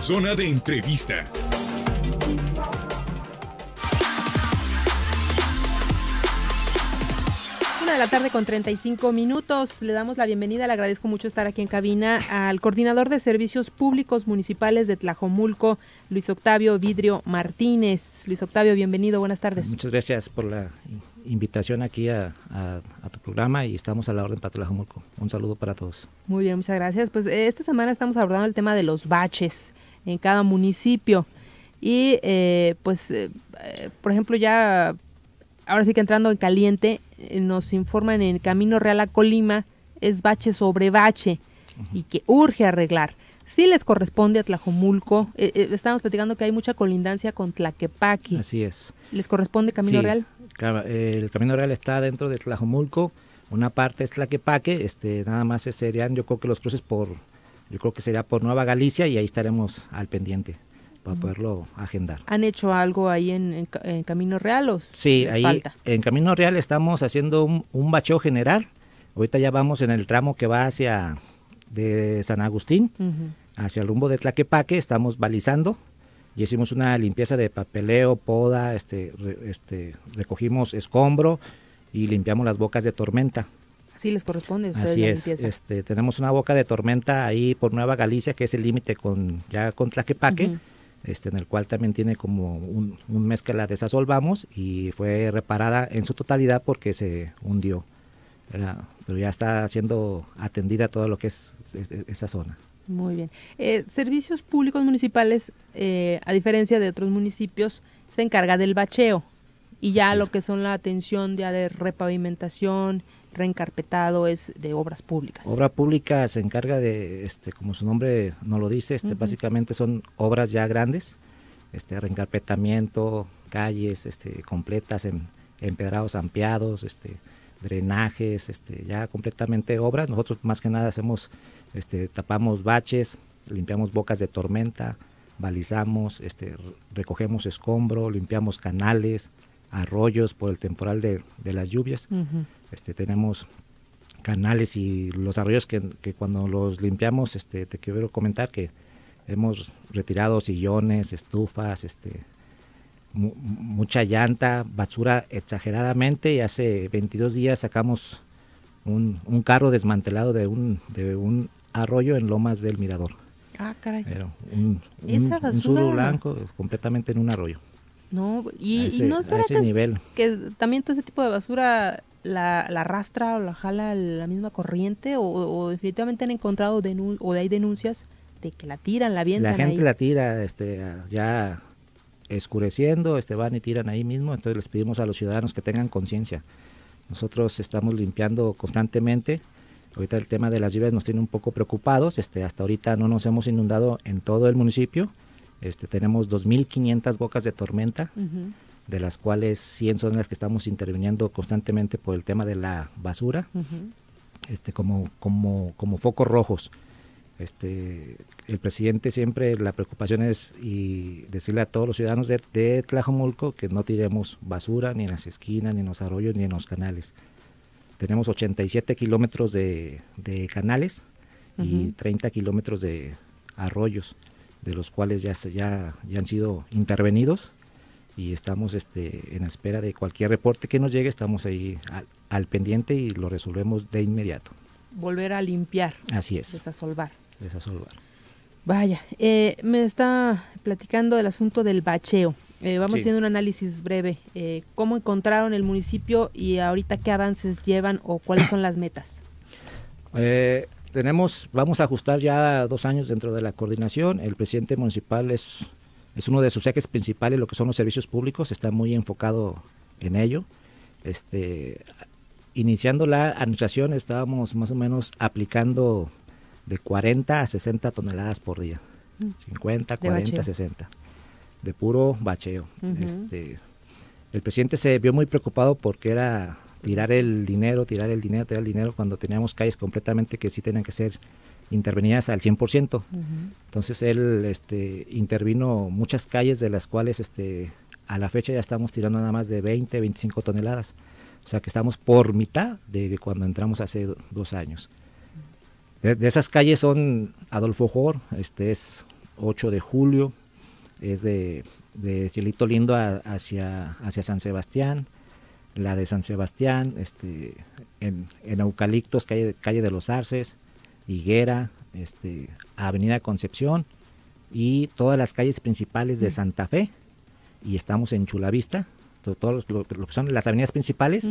Zona de entrevista. Una de la tarde con 35 minutos. Le damos la bienvenida. Le agradezco mucho estar aquí en cabina al coordinador de servicios públicos municipales de Tlajomulco, Luis Octavio Vidrio Martínez. Luis Octavio, bienvenido. Buenas tardes. Muchas gracias por la invitación aquí a, tu programa y estamos a la orden para Tlajomulco. Un saludo para todos. Muy bien, muchas gracias. Pues eh, esta semana estamos abordando el tema de los baches en cada municipio. Y eh, pues, eh, por ejemplo, ya, ahora sí que entrando en caliente, nos informan en Camino Real a Colima, es bache sobre bache y que urge arreglar. si les corresponde a Tlajomulco. estamos platicando que hay mucha colindancia con Tlaquepaque. Así es. ¿Les corresponde Camino Real? el camino real está dentro de Tlajomulco, una parte es Tlaquepaque, este, nada más serían yo creo que los cruces por, yo creo que sería por Nueva Galicia y ahí estaremos al pendiente para poderlo agendar. ¿Han hecho algo ahí en, Camino Real Sí, ahí en Camino Real estamos haciendo un, bacheo general. Ahorita ya vamos en el tramo que va hacia de San Agustín, hacia el rumbo de Tlaquepaque, estamos balizando y hicimos una limpieza de papeleo, poda, este, este, recogimos escombro y limpiamos las bocas de tormenta. Así les corresponde. Así es. Este, tenemos una boca de tormenta ahí por Nueva Galicia, que es el límite con ya con Tlaquepaque, este, en el cual también tiene como un, un, mes que la desasolvamos y fue reparada en su totalidad porque se hundió. pero ya está siendo atendida todo lo que es esa zona. Muy bien. Eh, servicios públicos municipales, eh, a diferencia de otros municipios, se encarga del bacheo y ya lo que son la atención ya de repavimentación, reencarpetado es de obras públicas. Obra pública se encarga de, este, como su nombre no lo dice, este, básicamente son obras ya grandes, este, reencarpetamiento, calles, este, completas, en, em, empedrados, ampliados, este, drenajes, este, ya completamente obras. Nosotros más que nada hacemos, este, tapamos baches, limpiamos bocas de tormenta, balizamos, este, recogemos escombro, limpiamos canales, arroyos por el temporal de, las lluvias. este, tenemos canales y los arroyos que, que cuando los limpiamos, este, te quiero comentar que hemos retirado sillones, estufas, este, mucha llanta, basura exageradamente y hace 22 días sacamos un, carro desmantelado de un, de un arroyo en Lomas del Mirador. Ah, caray. un, un, blanco completamente en un arroyo. No, y, no será que, nivel. que también todo ese tipo de basura la, la arrastra o la jala la misma corriente o, definitivamente han encontrado o hay denuncias de que la tiran, la vienen. La gente la tira, este, ya escureciendo, este, van y tiran ahí mismo, entonces les pedimos a los ciudadanos que tengan conciencia. Nosotros estamos limpiando constantemente, ahorita el tema de las lluvias nos tiene un poco preocupados, este, hasta ahorita no nos hemos inundado en todo el municipio, este, tenemos 2.500 bocas de tormenta, de las cuales 100 son las que estamos interviniendo constantemente por el tema de la basura, este, como, como, como focos rojos. Este, el presidente siempre la preocupación es y decirle a todos los ciudadanos de, de, Tlajomulco que no tiremos basura ni en las esquinas, ni en los arroyos, ni en los canales. Tenemos 87 kilómetros de, canales y 30 kilómetros de arroyos, de los cuales ya, ya, ya han sido intervenidos y estamos este, en espera de cualquier reporte que nos llegue, estamos ahí al, pendiente y lo resolvemos de inmediato. Volver a limpiar. Así es. Desasolvar desasolvar. Vaya, eh, me está platicando el asunto del bacheo. Eh, vamos haciendo un análisis breve. Eh, ¿Cómo encontraron el municipio y ahorita qué avances llevan o cuáles son las metas? tenemos, vamos a ajustar ya dos años dentro de la coordinación. El presidente municipal es, es uno de sus ejes principales, lo que son los servicios públicos, está muy enfocado en ello. Este, iniciando la administración estábamos más o menos aplicando de 40 a 60 toneladas por día. 50, 40, 60. De puro bacheo. este, el presidente se vio muy preocupado porque era tirar el dinero, tirar el dinero, tirar el dinero cuando teníamos calles completamente que sí tenían que ser intervenidas al 100%. Entonces él este, intervino muchas calles de las cuales este, a la fecha ya estamos tirando nada más de 20, 25 toneladas. O sea que estamos por mitad de cuando entramos hace dos años. De, esas calles son Adolfo Jor, este es 8 de julio, es de, Cielito Lindo hacia, hacia San Sebastián, la de San Sebastián, este, en, Eucaliptos, calle, calle de los Arces, Higuera, este, Avenida Concepción y todas las calles principales de mm. Santa Fe. Y estamos en Chulavista, todos lo, que son las avenidas principales,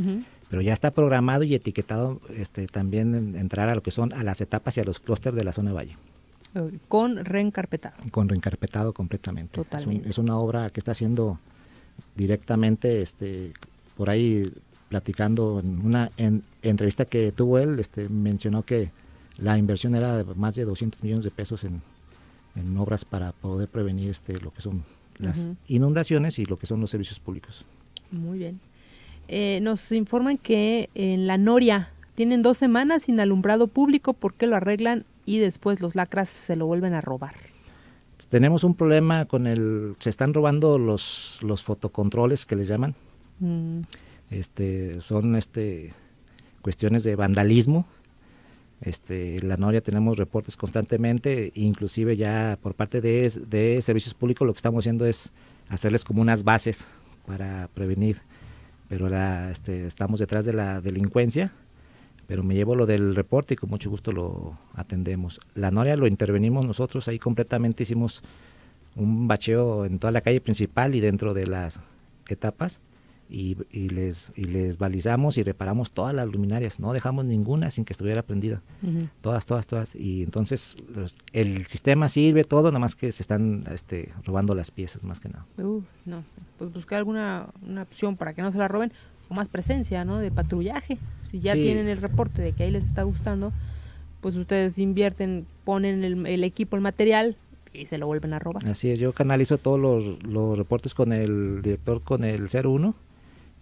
pero ya está programado y etiquetado este, también entrar a lo que son a las etapas y a los clústeres de la zona valle. Oh, con reencarpetado. Con reencarpetado completamente. Es, una obra que está haciendo directamente, este, por ahí platicando en una en, entrevista que tuvo él, este, mencionó que la inversión era de más de 200 millones de pesos en, obras para poder prevenir este, lo que son las inundaciones y lo que son los servicios públicos. Muy bien. Eh, nos informan que en la Noria tienen dos semanas sin alumbrado público porque lo arreglan y después los lacras se lo vuelven a robar. Tenemos un problema con el... Se están robando los, los fotocontroles que les llaman. Mm. Este, son este, cuestiones de vandalismo. Este, en la Noria tenemos reportes constantemente, inclusive ya por parte de, de servicios públicos lo que estamos haciendo es hacerles como unas bases para prevenir. Pero la, este, estamos detrás de la delincuencia, pero me llevo lo del reporte y con mucho gusto lo atendemos. La Noria lo intervenimos nosotros, ahí completamente hicimos un bacheo en toda la calle principal y dentro de las etapas y, les, les balizamos y reparamos todas las luminarias, no dejamos ninguna sin que estuviera prendida, todas, todas, todas. Y entonces el sistema sirve todo, nada más que se están este, robando las piezas más que nada. Uh, no, pues buscar alguna una opción para que no se la roben, o más presencia, ¿no? De patrullaje, si ya tienen el reporte de que ahí les está gustando, pues ustedes invierten, ponen el, equipo, el material, y se lo vuelven a robar. Así es, yo canalizo todos los, los reportes con el director, con el 01,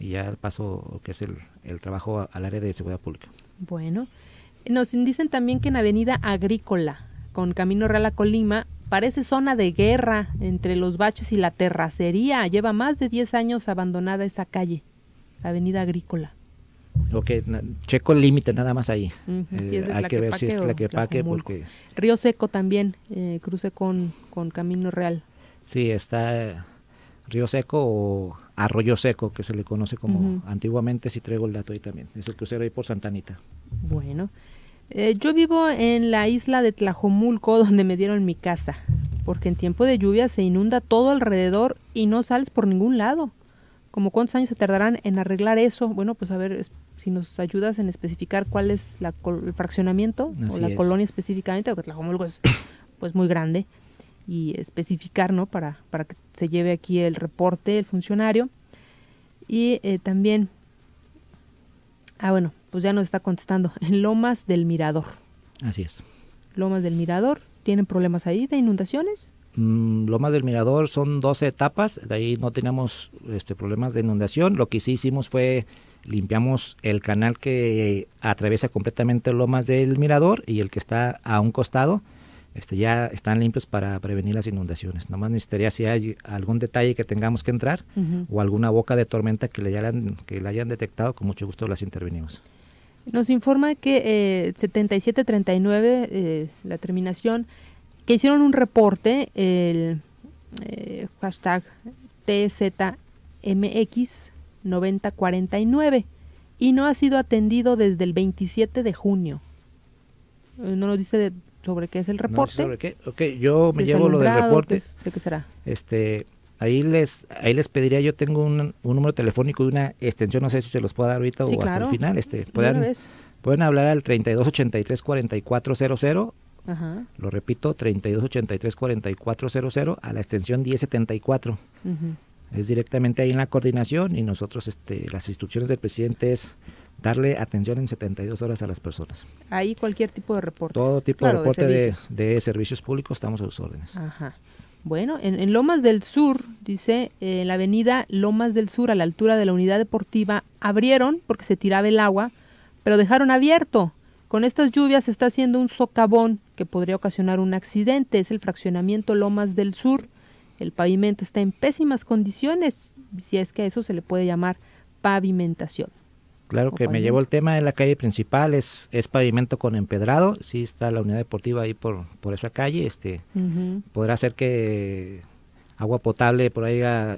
y ya paso que es el, trabajo al área de seguridad pública. Bueno, nos dicen también que en Avenida Agrícola, con Camino Real a Colima, parece zona de guerra entre los baches y la terracería. Lleva más de 10 años abandonada esa calle, Avenida Agrícola. Ok, checo el límite nada más ahí. Eh, hay que ver si es la que paque. Porque... Río Seco también, eh, cruce con, con Camino Real. Sí, está río seco o arroyo seco, que se le conoce como antiguamente, si traigo el dato ahí también. Es el crucero ahí por Santanita. Bueno, eh, yo vivo en la isla de Tlajomulco, donde me dieron mi casa, porque en tiempo de lluvia se inunda todo alrededor y no sales por ningún lado. como cuántos años se tardarán en arreglar eso? Bueno, pues a ver si nos ayudas en especificar cuál es la el fraccionamiento o la colonia específicamente, porque Tlajomulco es pues muy grande y especificar, ¿no? Para, para que se lleve aquí el reporte, el funcionario. Y eh, también, ah bueno, pues ya nos está contestando, en Lomas del Mirador. Así es. Lomas del Mirador, ¿tienen problemas ahí de inundaciones? Mm, Lomas del Mirador son 12 etapas, de ahí no tenemos este, problemas de inundación, lo que sí hicimos fue limpiamos el canal que atraviesa completamente Lomas del Mirador y el que está a un costado este, ya están limpios para prevenir las inundaciones. Nomás necesitaría si hay algún detalle que tengamos que entrar o alguna boca de tormenta que le, hayan, que le hayan detectado, con mucho gusto las intervenimos. Nos informa que eh, 7739, eh, la terminación, que hicieron un reporte, el eh, hashtag TZMX9049, y no ha sido atendido desde el 27 de junio. Eh, no nos dice de sobre qué es el reporte. ¿Sobre qué? Ok, yo me llevo lo del reporte. qué será? Este, ahí les, ahí les pediría, yo tengo un, número telefónico y una extensión, no sé si se los puedo dar ahorita o hasta el final. Este, pueden hablar al 3283-4400, Ajá. lo repito, 3283-4400 a la extensión 1074. Es directamente ahí en la coordinación y nosotros, este, las instrucciones del presidente es darle atención en 72 horas a las personas. Ahí cualquier tipo de reporte. Todo tipo de reporte de servicios. públicos, estamos a sus órdenes. Ajá. Bueno, en, Lomas del Sur, dice, eh, en la avenida Lomas del Sur, a la altura de la unidad deportiva, abrieron porque se tiraba el agua, pero dejaron abierto. Con estas lluvias se está haciendo un socavón que podría ocasionar un accidente. Es el fraccionamiento Lomas del Sur. El pavimento está en pésimas condiciones, si es que eso se le puede llamar pavimentación. Claro que me llevo el tema de la calle principal, es, es pavimento con empedrado, sí está la unidad deportiva ahí por, por esa calle, este podrá ser que agua potable por ahí ha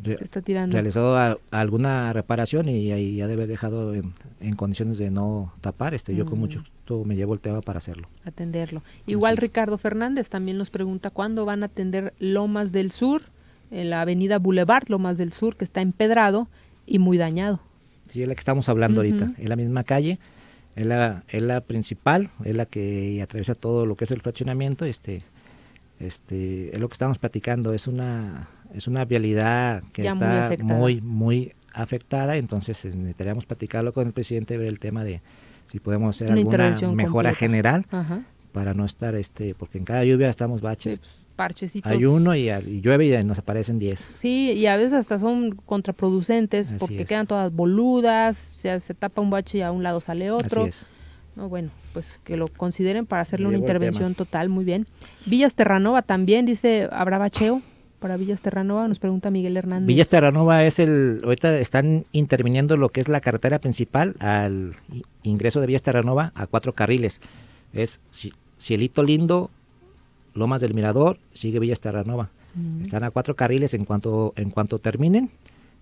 realizado alguna reparación y ahí ya debe haber dejado en, condiciones de no tapar, este yo con mucho gusto me llevo el tema para hacerlo. Atenderlo. Igual Ricardo Fernández también nos pregunta cuándo van a atender Lomas del Sur, en la avenida Boulevard Lomas del Sur, que está empedrado y muy dañado. Sí, es la que estamos hablando ahorita. Es la misma calle, es la, es la principal, es la que atraviesa todo lo que es el fraccionamiento. Este, este, es lo que estamos platicando. Es una, es una vialidad que está muy, muy, afectada. Entonces eh, necesitaríamos platicarlo con el presidente, ver el tema de si podemos hacer alguna mejora general. para no estar este porque en cada lluvia estamos baches pues, parchecitos. Hay uno y, y llueve y nos aparecen 10. Sí, y a veces hasta son contraproducentes porque quedan todas boludas, se, se tapa un bache y a un lado sale otro. Así es. No, bueno, pues que lo consideren para hacerle una intervención total, muy bien. Villas Terranova también, dice, ¿habrá bacheo? para Villas Terranova, nos pregunta Miguel Hernández. Villas Terranova es el, ahorita están interviniendo lo que es la carretera principal al ingreso de Villas Terranova a cuatro carriles. Es Cielito Lindo, Lomas del Mirador, sigue Villa Terranova. Están a cuatro carriles en cuanto, en cuanto terminen.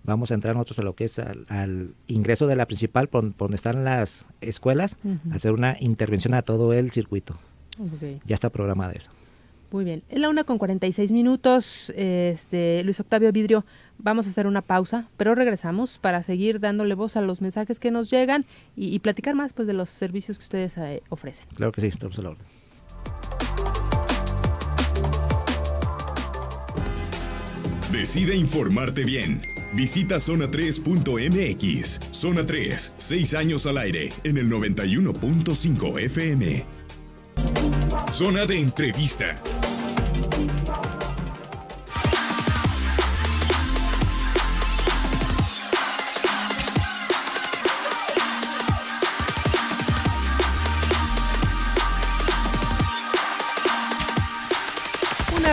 Vamos a entrar nosotros a lo que es al, ingreso de la principal, por, donde están las escuelas, hacer una intervención a todo el circuito. Ya está programada eso. Muy bien, es la una con 46 minutos, este, Luis Octavio Vidrio, vamos a hacer una pausa, pero regresamos para seguir dándole voz a los mensajes que nos llegan y, platicar más pues, de los servicios que ustedes eh, ofrecen. Claro que sí, estamos a la orden. Decide informarte bien. Visita zona3.mx. Zona 3, 6 años al aire en el 91.5 FM. Zona de entrevista.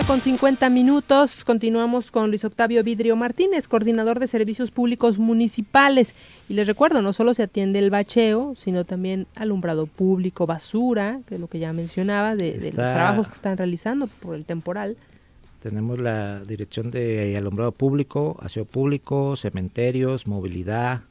con 50 minutos. Continuamos con Luis Octavio Vidrio Martínez, coordinador de servicios públicos municipales. Y les recuerdo, no solo se atiende el bacheo, sino también alumbrado público, basura, que es lo que ya mencionaba, de, los trabajos que están realizando por el temporal. Tenemos la dirección de alumbrado público, aseo público, cementerios, movilidad,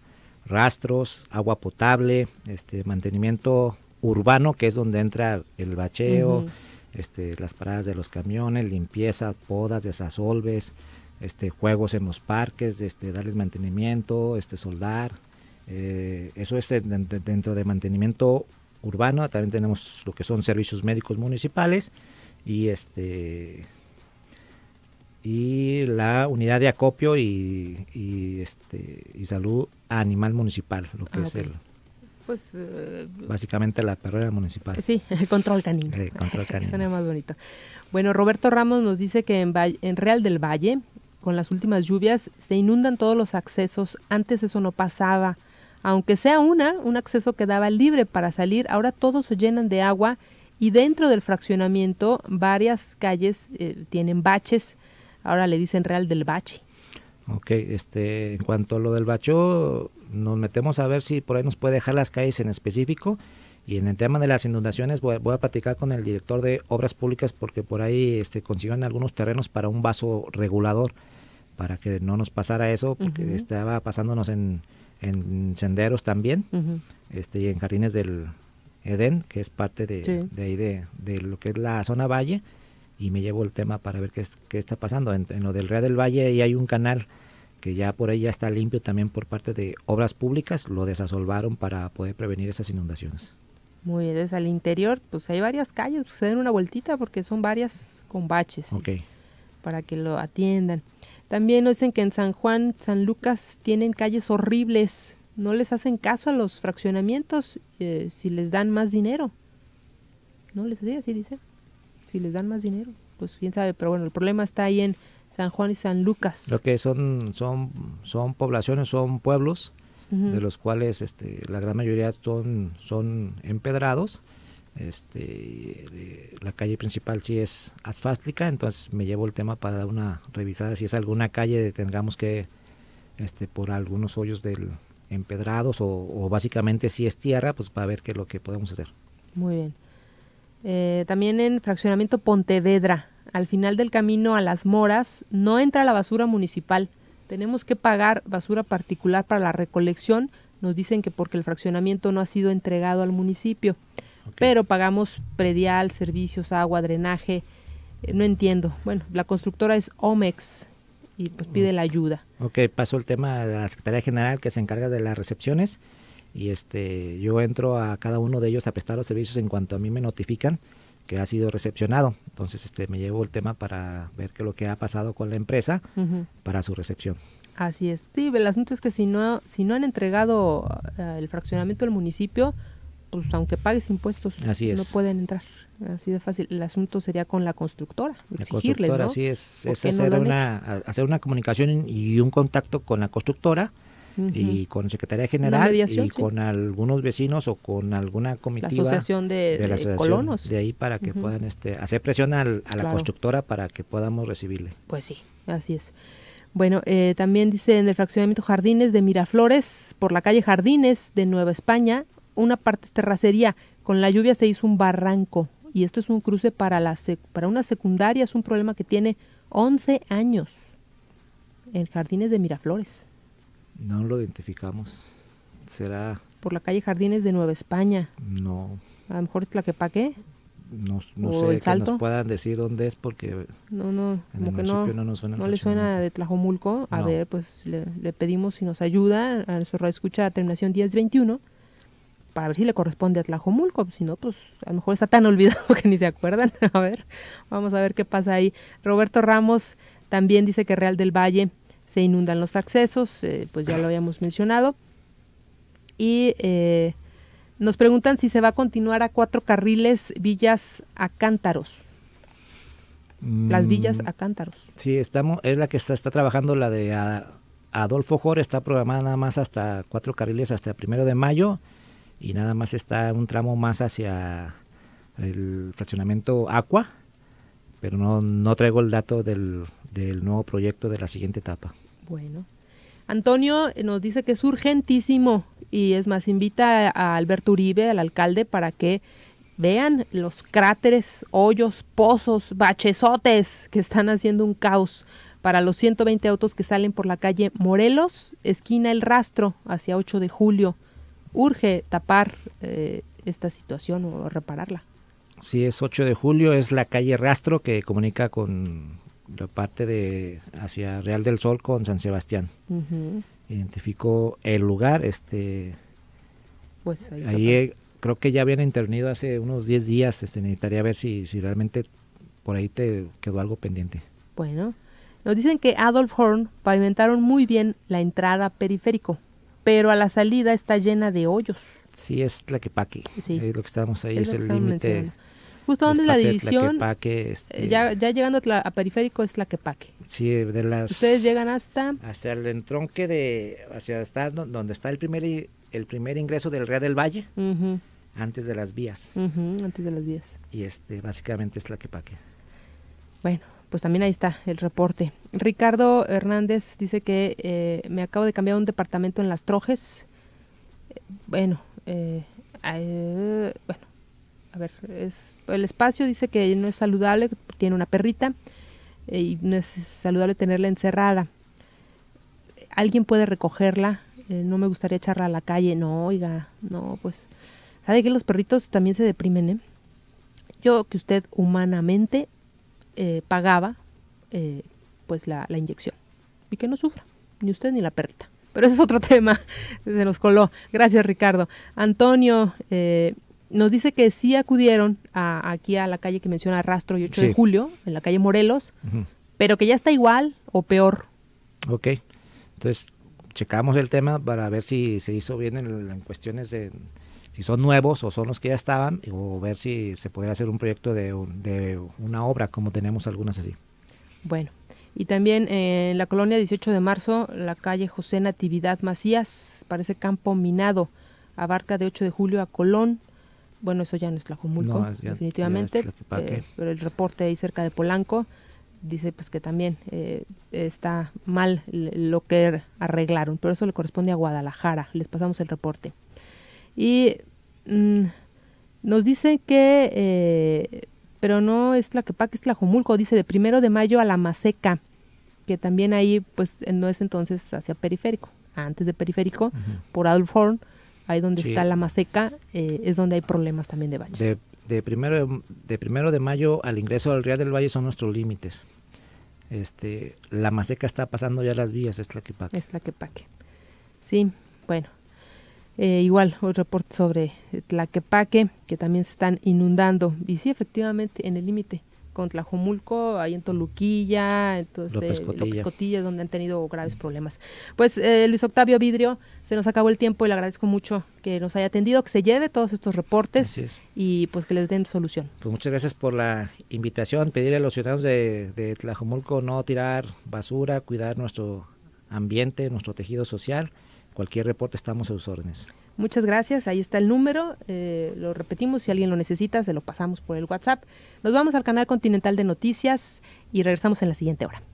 rastros, agua potable, este mantenimiento urbano, que es donde entra el bacheo. Este, las paradas de los camiones, limpieza, podas, desasolves, este, juegos en los parques, este, darles mantenimiento, este, soldar. Eh, eso es dentro de mantenimiento urbano. También tenemos lo que son servicios médicos municipales y este y la unidad de acopio y, este salud animal municipal, lo que ah, es el pues, eh, Básicamente la perrera municipal. Sí, control canino. Eh, control canino. Suena más bonito. Bueno, Roberto Ramos nos dice que en, Real del Valle, con las últimas lluvias, se inundan todos los accesos. Antes eso no pasaba. Aunque sea una, un acceso quedaba libre para salir, ahora todos se llenan de agua y dentro del fraccionamiento varias calles eh, tienen baches, ahora le dicen Real del Bache. Ok, este, en cuanto a lo del bacho, nos metemos a ver si por ahí nos puede dejar las calles en específico. Y en el tema de las inundaciones voy, a platicar con el director de Obras Públicas porque por ahí este, consiguieron algunos terrenos para un vaso regulador, para que no nos pasara eso, porque estaba pasándonos en, senderos también este, y en jardines del Edén, que es parte de, de de, lo que es la zona valle. Y me llevo el tema para ver qué, está pasando. En, lo del Real del Valle y hay un canal que ya por ahí ya está limpio también por parte de obras públicas, lo desasolvaron para poder prevenir esas inundaciones. Muy bien, entonces al interior pues hay varias calles, pues se den una vueltita porque son varias con baches. Okay. Para que lo atiendan. También nos dicen que en San Juan, San Lucas tienen calles horribles, no les hacen caso a los fraccionamientos eh, si les dan más dinero. No les así dice. Si les dan más dinero, pues quién sabe, pero bueno, el problema está ahí en San Juan y San Lucas. Lo que son, son, son poblaciones, son pueblos, de los cuales este, la gran mayoría son, son empedrados. Este, la calle principal sí es asfástica, entonces me llevo el tema para dar una revisada si es alguna calle tengamos que, este, por algunos hoyos del empedrados o, básicamente si es tierra, pues para ver qué lo que podemos hacer. Muy bien. Eh, también en fraccionamiento Pontevedra, al final del camino a las moras, no entra la basura municipal. Tenemos que pagar basura particular para la recolección. Nos dicen que porque el fraccionamiento no ha sido entregado al municipio. Pero pagamos predial, servicios, agua, drenaje. Eh, no entiendo. Bueno, la constructora es Omex y pues pide la ayuda. Ok, paso el tema a la Secretaría General que se encarga de las recepciones y este yo entro a cada uno de ellos a prestar los servicios en cuanto a mí me notifican que ha sido recepcionado. Entonces este, me llevo el tema para ver qué lo que ha pasado con la empresa para su recepción. Así es. Sí, el asunto es que si no, si no han entregado eh, el fraccionamiento al municipio, pues aunque pagues impuestos, no pueden entrar. Así de fácil. El asunto sería con la constructora, exigirles, la constructora, ¿no? es, hacer, una, hacer una comunicación y un contacto con la constructora y con Secretaría General y con algunos vecinos o con alguna comitiva de, de, la de colonos de ahí para que puedan este, hacer presión a la constructora para que podamos recibirle. Pues sí, así es. Bueno, eh, también dice en el fraccionamiento Jardines de Miraflores, por la calle Jardines de Nueva España, una parte es terracería. Con la lluvia se hizo un barranco y esto es un cruce para, la para una secundaria, es un problema que tiene 11 años en Jardines de Miraflores. No lo identificamos. ¿Será...? Por la calle Jardines de Nueva España. No. A lo mejor es Tlaquepaque. No, no sé, que nos puedan decir dónde es porque no, no, en el no, nos suena. No le suena de Tlajomulco. A ver, pues le, pedimos si nos ayuda a su radio escucha terminación 1021 para ver si le corresponde a Tlajomulco, si no, pues a lo mejor está tan olvidado que ni se acuerdan. A ver, vamos a ver qué pasa ahí. Roberto Ramos también dice que Real del Valle se inundan los accesos, eh, pues ya lo habíamos mencionado. Y eh, nos preguntan si se va a continuar a cuatro carriles Villas a Cántaros. Las mm. Villas a Cántaros. Sí, estamos, es la que está, está trabajando la de Adolfo Jor, está programada nada más hasta cuatro carriles hasta el primero de mayo y nada más está un tramo más hacia el fraccionamiento Aqua, pero no, no traigo el dato del del nuevo proyecto de la siguiente etapa. Bueno. Antonio eh, nos dice que es urgentísimo y es más, invita a Alberto Uribe, al alcalde, para que vean los cráteres, hoyos, pozos, bachesotes que están haciendo un caos para los 120 autos que salen por la calle Morelos, esquina El Rastro, hacia 8 de julio. Urge tapar eh, esta situación o repararla. Sí, es 8 de julio, es la calle Rastro que comunica con la parte de hacia Real del Sol con San Sebastián. Identificó el lugar, este pues ahí, creo que ya habían intervenido hace unos 10 días, este necesitaría ver si, si realmente por ahí te quedó algo pendiente. Bueno, nos dicen que Adolf Horn pavimentaron muy bien la entrada periférico, pero a la salida está llena de hoyos. Sí, es la que paqui. Es lo que estábamos ahí, es el límite Justo donde es la división. Eh, este, ya, ya llegando a, periférico es la Sí, de las. Ustedes llegan hasta. Hacia el entronque de. Hacia donde está el primer, el primer ingreso del Real del Valle. Antes de las vías. antes de las vías. Y este, básicamente es la Tlaquepaque. Bueno, pues también ahí está el reporte. Ricardo Hernández dice que eh, me acabo de cambiar un departamento en Las Trojes. Eh, bueno, bueno, a ver, es, el espacio dice que no es saludable, tiene una perrita eh, y no es saludable tenerla encerrada. Alguien puede recogerla, eh, no me gustaría echarla a la calle, no, oiga, no, pues, ¿sabe que los perritos también se deprimen? Eh? Yo que usted humanamente eh, pagaba pues la, la inyección y que no sufra, ni usted ni la perrita. Pero ese es otro tema, se nos coló. Gracias Ricardo. Antonio, eh, nos dice que sí acudieron aquí a la calle que menciona Rastro y 8 de Julio, en la calle Morelos, pero que ya está igual o peor. Ok, entonces checamos el tema para ver si se hizo bien en, cuestiones de si son nuevos o son los que ya estaban, o ver si se podría hacer un proyecto de, una obra, como tenemos algunas así. Bueno, y también eh, en la colonia 18 de marzo, la calle José Natividad Macías, parece campo minado, abarca de 8 de julio a Colón, bueno, eso ya no es Tlajomulco, definitivamente, eh, pero el reporte ahí cerca de Polanco dice pues que también eh, está mal lo que arreglaron, pero eso le corresponde a Guadalajara, les pasamos el reporte. Y mm, nos dicen que, eh, pero no es Tlaquepaque, es Tlajomulco, dice de primero de mayo a la Maseca, que también ahí pues no es entonces hacia periférico, antes de periférico, por Adolf Horn, ahí donde está la maseca eh, es donde hay problemas también de baches. De, primero, de primero de mayo al ingreso al Real del Valle son nuestros límites. Este, la maseca está pasando ya las vías, es la Es la Sí, bueno. Eh, igual, un reporte sobre Tlaquepaque, que también se están inundando. Y sí, efectivamente, en el límite con Tlajomulco, ahí en Toluquilla, entonces este López donde han tenido graves problemas. Pues eh, Luis Octavio Vidrio, se nos acabó el tiempo y le agradezco mucho que nos haya atendido, que se lleve todos estos reportes y pues que les den solución. Pues muchas gracias por la invitación, pedirle a los ciudadanos de, de Tlajomulco no tirar basura, cuidar nuestro ambiente, nuestro tejido social. Cualquier reporte estamos a sus órdenes. Muchas gracias, ahí está el número, eh, lo repetimos, si alguien lo necesita, se lo pasamos por el WhatsApp. Nos vamos al canal continental de noticias y regresamos en la siguiente hora.